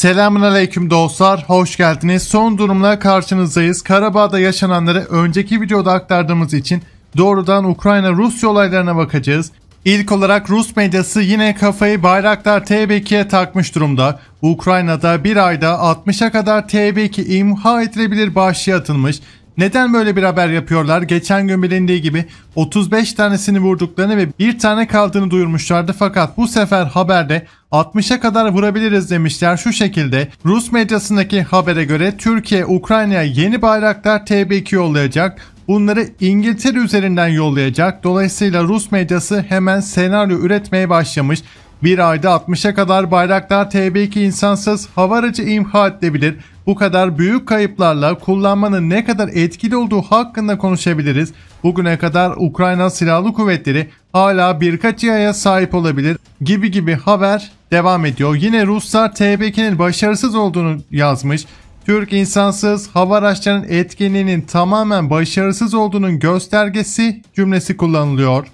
Selamun Aleyküm dostlar, hoş geldiniz. Son durumla karşınızdayız. Karabağ'da yaşananları önceki videoda aktardığımız için doğrudan Ukrayna-Rusya olaylarına bakacağız. İlk olarak Rus medyası yine kafayı Bayraktar TB2'ye takmış durumda. Ukrayna'da bir ayda 60'a kadar TB2 imha edilebilir başlığı atılmış. Neden böyle bir haber yapıyorlar? Geçen gün bilindiği gibi 35 tanesini vurduklarını ve bir tane kaldığını duyurmuşlardı fakat bu sefer haberde 60'a kadar vurabiliriz demişler şu şekilde. Rus medyasındaki habere göre Türkiye Ukrayna'ya yeni bayraklar TB2 yollayacak. Bunları İngiltere üzerinden yollayacak. Dolayısıyla Rus medyası hemen senaryo üretmeye başlamış. Bir ayda 60'a kadar Bayraktar TB2 insansız hava aracı imha edilebilir. Bu kadar büyük kayıplarla kullanmanın ne kadar etkili olduğu hakkında konuşabiliriz. Bugüne kadar Ukrayna Silahlı Kuvvetleri hala birkaç yaya sahip olabilir gibi gibi haber devam ediyor. Yine Ruslar TB2'nin başarısız olduğunu yazmış. Türk insansız hava araçlarının etkinliğinin tamamen başarısız olduğunun göstergesi cümlesi kullanılıyor.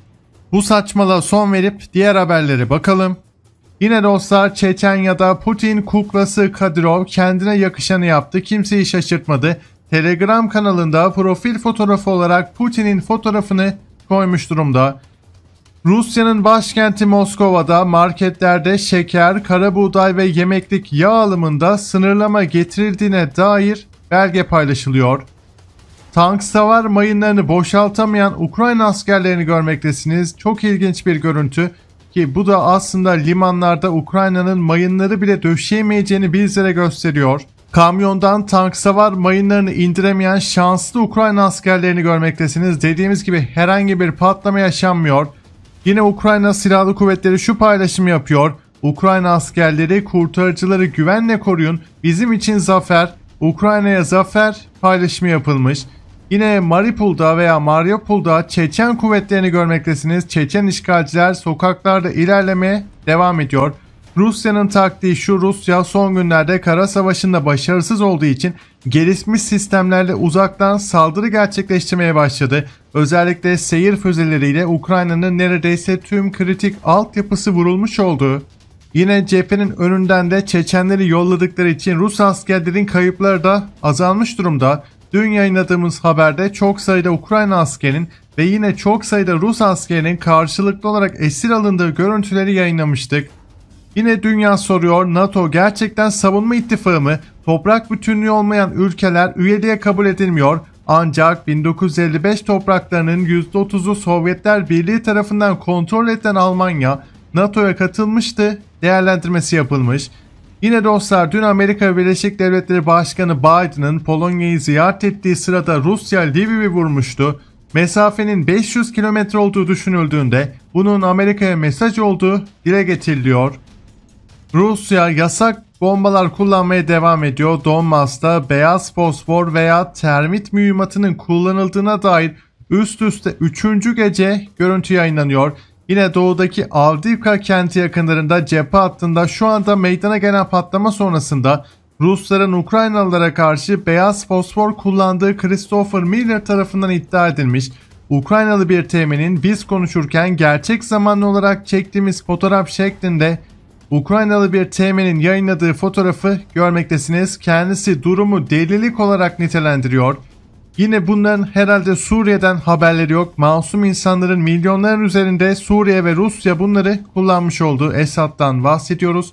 Bu saçmalığa son verip diğer haberlere bakalım. Yine dostlar Çeçenya'da Putin kuklası Kadirov kendine yakışanı yaptı kimseyi şaşırtmadı. Telegram kanalında profil fotoğrafı olarak Putin'in fotoğrafını koymuş durumda. Rusya'nın başkenti Moskova'da marketlerde şeker, karabuğday ve yemeklik yağ alımında sınırlama getirildiğine dair belge paylaşılıyor. Tank savar mayınlarını boşaltamayan Ukrayna askerlerini görmektesiniz. Çok ilginç bir görüntü ki bu da aslında limanlarda Ukrayna'nın mayınları bile döşeyemeyeceğini bizlere gösteriyor. Kamyondan tank savar mayınlarını indiremeyen şanslı Ukrayna askerlerini görmektesiniz. Dediğimiz gibi herhangi bir patlama yaşanmıyor. Yine Ukrayna Silahlı Kuvvetleri şu paylaşımı yapıyor. Ukrayna askerleri kurtarıcıları güvenle koruyun. Bizim için zafer, Ukrayna'ya zafer paylaşımı yapılmış. Yine Mariupol'da veya Mariupol'da Çeçen kuvvetlerini görmektesiniz. Çeçen işgalciler sokaklarda ilerlemeye devam ediyor. Rusya'nın taktiği şu Rusya son günlerde kara savaşında başarısız olduğu için gelişmiş sistemlerle uzaktan saldırı gerçekleştirmeye başladı. Özellikle seyir füzeleriyle Ukrayna'nın neredeyse tüm kritik altyapısı vurulmuş oldu. Yine cephenin önünden de Çeçenleri yolladıkları için Rus askerlerin kayıpları da azalmış durumda. Dün yayınladığımız haberde çok sayıda Ukrayna askerinin ve yine çok sayıda Rus askerinin karşılıklı olarak esir alındığı görüntüleri yayınlamıştık. Yine dünya soruyor NATO gerçekten savunma ittifakı mı? Toprak bütünlüğü olmayan ülkeler üyeliğe kabul edilmiyor. Ancak 1955 topraklarının %30'u Sovyetler Birliği tarafından kontrol edilen Almanya NATO'ya katılmıştı, değerlendirmesi yapılmış. Yine dostlar dün Amerika Birleşik Devletleri Başkanı Biden'ın Polonya'yı ziyaret ettiği sırada Rusya Lviv'i vurmuştu. Mesafenin 500 kilometre olduğu düşünüldüğünde bunun Amerika'ya mesaj olduğu dile getiriliyor. Rusya yasak bombalar kullanmaya devam ediyor. Donbas'ta beyaz fosfor veya termit mühimmatının kullanıldığına dair üst üste 3. gece görüntü yayınlanıyor. Yine doğudaki Avdiivka kenti yakınlarında cephe hattında şu anda meydana gelen patlama sonrasında Rusların Ukraynalılara karşı beyaz fosfor kullandığı Christopher Miller tarafından iddia edilmiş Ukraynalı bir temenin biz konuşurken gerçek zamanlı olarak çektiğimiz fotoğraf şeklinde Ukraynalı bir temenin yayınladığı fotoğrafı görmektesiniz. Kendisi durumu delilik olarak nitelendiriyor. Yine bunların herhalde Suriye'den haberleri yok. Masum insanların milyonların üzerinde Suriye ve Rusya bunları kullanmış olduğu Esad'dan bahsediyoruz.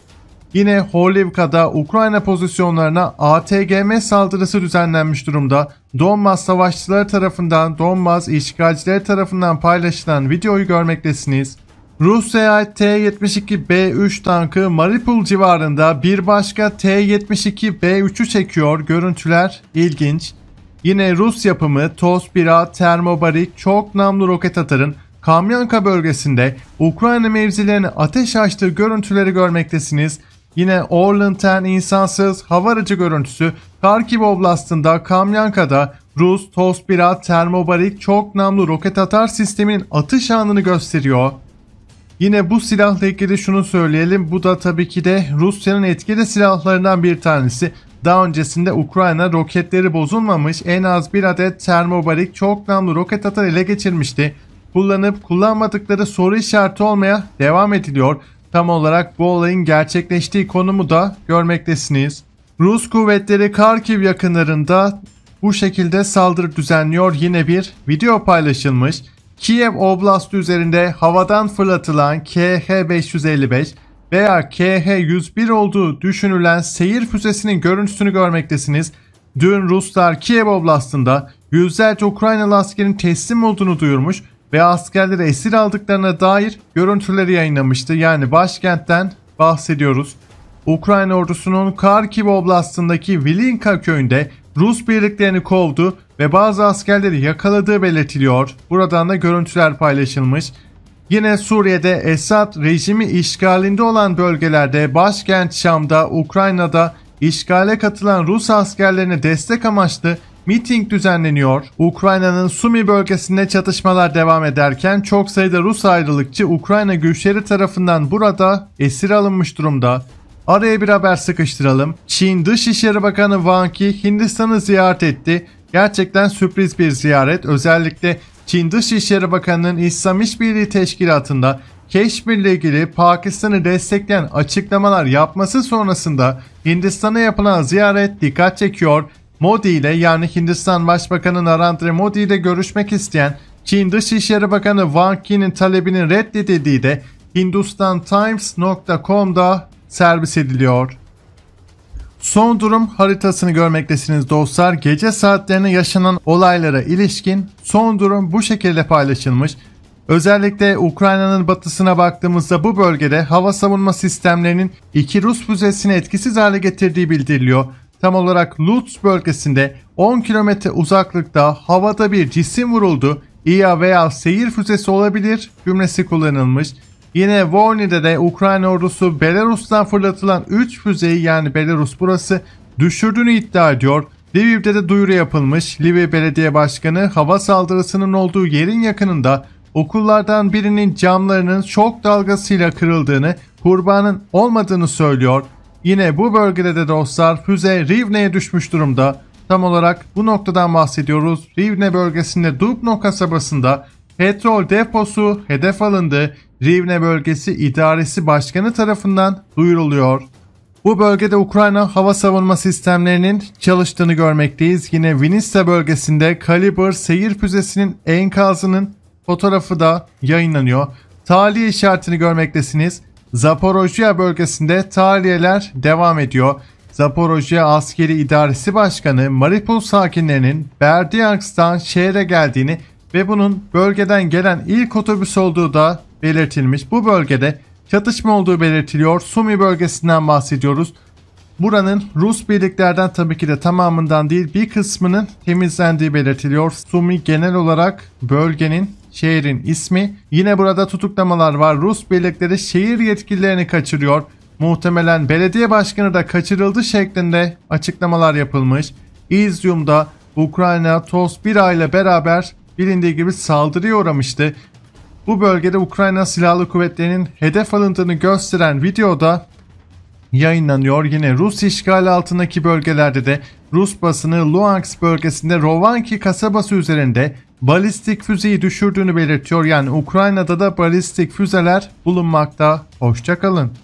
Yine Holivka'da Ukrayna pozisyonlarına ATGM saldırısı düzenlenmiş durumda. Donbas savaşçıları tarafından, Donbas işgalciler tarafından paylaşılan videoyu görmektesiniz. Rusya'ya T-72B3 tankı Mariupol civarında bir başka T-72B3'ü çekiyor. Görüntüler ilginç. Yine Rus yapımı Tospira termobarik çok namlu roket atarın Kamyanka bölgesinde Ukrayna mevzilerini ateş açtığı görüntüleri görmektesiniz. Yine Orlant'ten insansız hava aracı görüntüsü Kharkiv Oblast'ında Kamyanka'da Rus Tospira termobarik çok namlu roket atar sisteminin atış anını gösteriyor. Yine bu silahla ilgili şunu söyleyelim. Bu da tabii ki de Rusya'nın etkili silahlarından bir tanesi. Daha öncesinde Ukrayna roketleri bozulmamış en az bir adet termobarik çok namlu roket atar ele geçirmişti. Kullanıp kullanmadıkları soru işareti olmaya devam ediliyor. Tam olarak bu olayın gerçekleştiği konumu da görmektesiniz. Rus kuvvetleri Karkiv yakınlarında bu şekilde saldırı düzenliyor. Yine bir video paylaşılmış. Kiev Oblastı üzerinde havadan fırlatılan KH-555 veya KH-101 olduğu düşünülen seyir füzesinin görüntüsünü görmektesiniz. Dün Ruslar Kiev Oblast'ında yüzlerce Ukraynalı askerin teslim olduğunu duyurmuş ve askerleri esir aldıklarına dair görüntüleri yayınlamıştı. Yani başkentten bahsediyoruz. Ukrayna ordusunun Kharkiv Oblast'ındaki Vilinka köyünde Rus birliklerini kovdu ve bazı askerleri yakaladığı belirtiliyor. Buradan da görüntüler paylaşılmış. Yine Suriye'de Esad rejimi işgalinde olan bölgelerde başkent Şam'da Ukrayna'da işgale katılan Rus askerlerine destek amaçlı miting düzenleniyor. Ukrayna'nın Sumi bölgesinde çatışmalar devam ederken çok sayıda Rus ayrılıkçı Ukrayna güçleri tarafından burada esir alınmış durumda. Araya bir haber sıkıştıralım. Çin Dışişleri Bakanı Wang Yi Hindistan'ı ziyaret etti. Gerçekten sürpriz bir ziyaret. Özellikle Çin Dışişleri Bakanı'nın İslam İşbirliği Teşkilatı'nda Keşmir ilgili Pakistan'ı destekleyen açıklamalar yapması sonrasında Hindistan'a yapılan ziyaret dikkat çekiyor. Modi ile yani Hindistan Başbakanı Narendra Modi ile görüşmek isteyen Çin Dışişleri Bakanı Wang Yi'nin talebinin reddedildiği de hindustantimes.com'da servis ediliyor. Son durum haritasını görmektesiniz dostlar. Gece saatlerine yaşanan olaylara ilişkin son durum bu şekilde paylaşılmış. Özellikle Ukrayna'nın batısına baktığımızda bu bölgede hava savunma sistemlerinin iki Rus füzesini etkisiz hale getirdiği bildiriliyor. Tam olarak Lutsk bölgesinde 10 kilometre uzaklıkta havada bir cisim vuruldu. İA veya seyir füzesi olabilir cümlesi kullanılmış. Yine Vorni'de de Ukrayna ordusu Belarus'tan fırlatılan 3 füzeyi yani Belarus burası düşürdüğünü iddia ediyor. Lviv'de de duyuru yapılmış. Lviv Belediye Başkanı hava saldırısının olduğu yerin yakınında okullardan birinin camlarının şok dalgasıyla kırıldığını, kurbanın olmadığını söylüyor. Yine bu bölgede de dostlar füze Rivne'ye düşmüş durumda. Tam olarak bu noktadan bahsediyoruz. Rivne bölgesinde Dubno kasabasında petrol deposu hedef alındı. Rivne Bölgesi İdaresi Başkanı tarafından duyuruluyor. Bu bölgede Ukrayna hava savunma sistemlerinin çalıştığını görmekteyiz. Yine Vinitsa bölgesinde Kaliber seyir füzesinin enkazının fotoğrafı da yayınlanıyor. Tahliye işaretini görmektesiniz. Zaporojya bölgesinde tahliyeler devam ediyor. Zaporojya Askeri İdaresi Başkanı Maripol sakinlerinin Berdyansk'tan şehre geldiğini ve bunun bölgeden gelen ilk otobüs olduğu da belirtilmiş. Bu bölgede çatışma olduğu belirtiliyor. Sumi bölgesinden bahsediyoruz. Buranın Rus birliklerden tabii ki de tamamından değil bir kısmının temizlendiği belirtiliyor. Sumi genel olarak bölgenin şehrin ismi. Yine burada tutuklamalar var. Rus birlikleri şehir yetkililerini kaçırıyor. Muhtemelen belediye başkanı da kaçırıldı şeklinde açıklamalar yapılmış. İzyum'da Ukrayna TOS 1 ile beraber bilindiği gibi saldırıya uğramıştı. Bu bölgede Ukrayna Silahlı Kuvvetleri'nin hedef alındığını gösteren videoda yayınlanıyor. Yine Rus işgali altındaki bölgelerde de Rus basını Luhansk bölgesinde Rovanki kasabası üzerinde balistik füzeyi düşürdüğünü belirtiyor. Yani Ukrayna'da da balistik füzeler bulunmakta. Hoşçakalın.